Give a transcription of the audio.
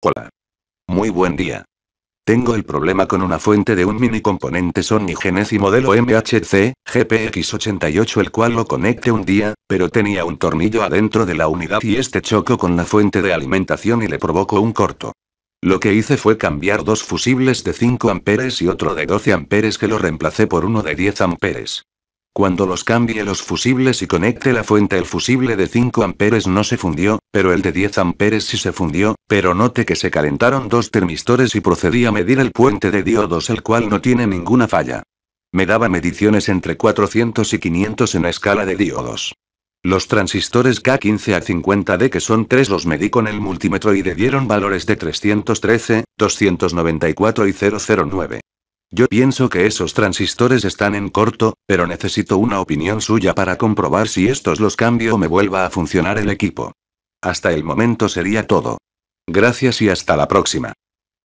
Hola. Muy buen día. Tengo el problema con una fuente de un mini componente Sony Genesis modelo MHC, GPX88 el cual lo conecté un día, pero tenía un tornillo adentro de la unidad y este chocó con la fuente de alimentación y le provocó un corto. Lo que hice fue cambiar dos fusibles de 5 amperes y otro de 12 amperes que lo reemplacé por uno de 10 amperes. Cuando los cambie los fusibles y conecte la fuente el fusible de 5 amperes no se fundió, pero el de 10 amperes sí se fundió, pero note que se calentaron dos termistores y procedí a medir el puente de diodos el cual no tiene ninguna falla. Me daba mediciones entre 400 y 500 en la escala de diodos. Los transistores K15 a 50D que son 3 los medí con el multímetro y le dieron valores de 313, 294 y 009. Yo pienso que esos transistores están en corto, pero necesito una opinión suya para comprobar si estos los cambio o me vuelva a funcionar el equipo. Hasta el momento sería todo. Gracias y hasta la próxima.